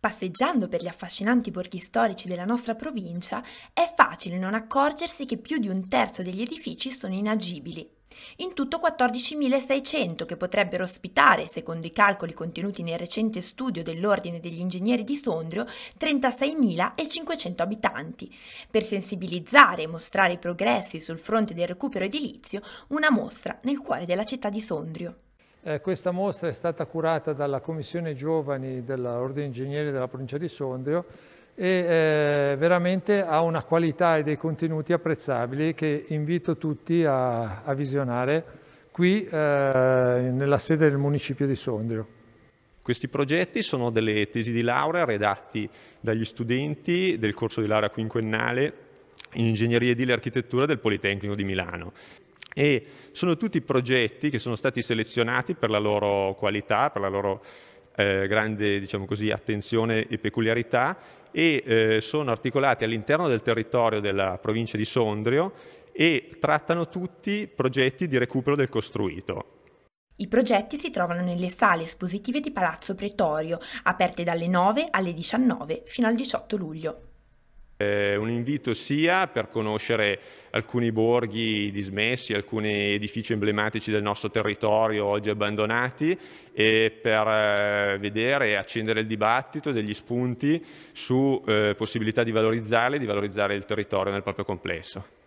Passeggiando per gli affascinanti borghi storici della nostra provincia, è facile non accorgersi che più di un terzo degli edifici sono inagibili. In tutto 14.600 che potrebbero ospitare, secondo i calcoli contenuti nel recente studio dell'Ordine degli Ingegneri di Sondrio, 36.500 abitanti. Per sensibilizzare e mostrare i progressi sul fronte del recupero edilizio, una mostra nel cuore della città di Sondrio. Eh, questa mostra è stata curata dalla Commissione Giovani dell'Ordine Ingegneri della provincia di Sondrio e eh, veramente ha una qualità e dei contenuti apprezzabili che invito tutti a, a visionare qui eh, nella sede del municipio di Sondrio. Questi progetti sono delle tesi di laurea redatti dagli studenti del corso di laurea quinquennale in ingegneria edile e architettura del Politecnico di Milano. E sono tutti progetti che sono stati selezionati per la loro qualità, per la loro eh, grande diciamo così, attenzione e peculiarità e eh, sono articolati all'interno del territorio della provincia di Sondrio e trattano tutti progetti di recupero del costruito. I progetti si trovano nelle sale espositive di Palazzo Pretorio, aperte dalle 9 alle 19 fino al 18 luglio. Eh, l'invito sia per conoscere alcuni borghi dismessi, alcuni edifici emblematici del nostro territorio oggi abbandonati e per eh, vedere e accendere il dibattito degli spunti su eh, possibilità di valorizzarli e di valorizzare il territorio nel proprio complesso.